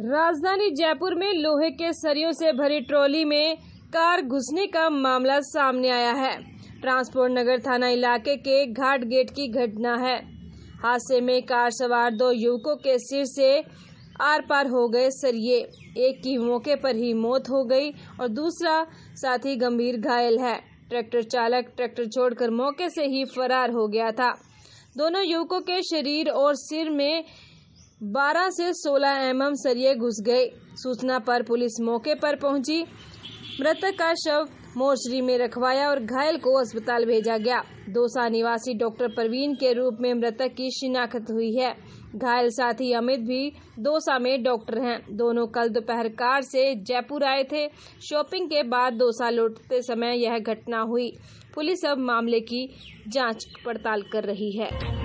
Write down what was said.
राजधानी जयपुर में लोहे के सरियों से भरी ट्रॉली में कार घुसने का मामला सामने आया है ट्रांसपोर्ट नगर थाना इलाके के घाट गेट की घटना है हादसे में कार सवार दो युवकों के सिर से आर पार हो गए सरिये एक की मौके पर ही मौत हो गई और दूसरा साथी गंभीर घायल है ट्रैक्टर चालक ट्रैक्टर छोड़कर मौके से ही फरार हो गया था दोनों युवकों के शरीर और सिर में बारह से एम एम सरिये घुस गए सूचना पर पुलिस मौके पर पहुंची मृतक का शव मोर्चरी में रखवाया और घायल को अस्पताल भेजा गया दोसा निवासी डॉक्टर प्रवीण के रूप में मृतक की शिनाख्त हुई है घायल साथी अमित भी दोसा में डॉक्टर हैं दोनों कल दोपहर कार से जयपुर आए थे शॉपिंग के बाद दोसा लौटते समय यह घटना हुई पुलिस अब मामले की जांच पड़ताल कर रही है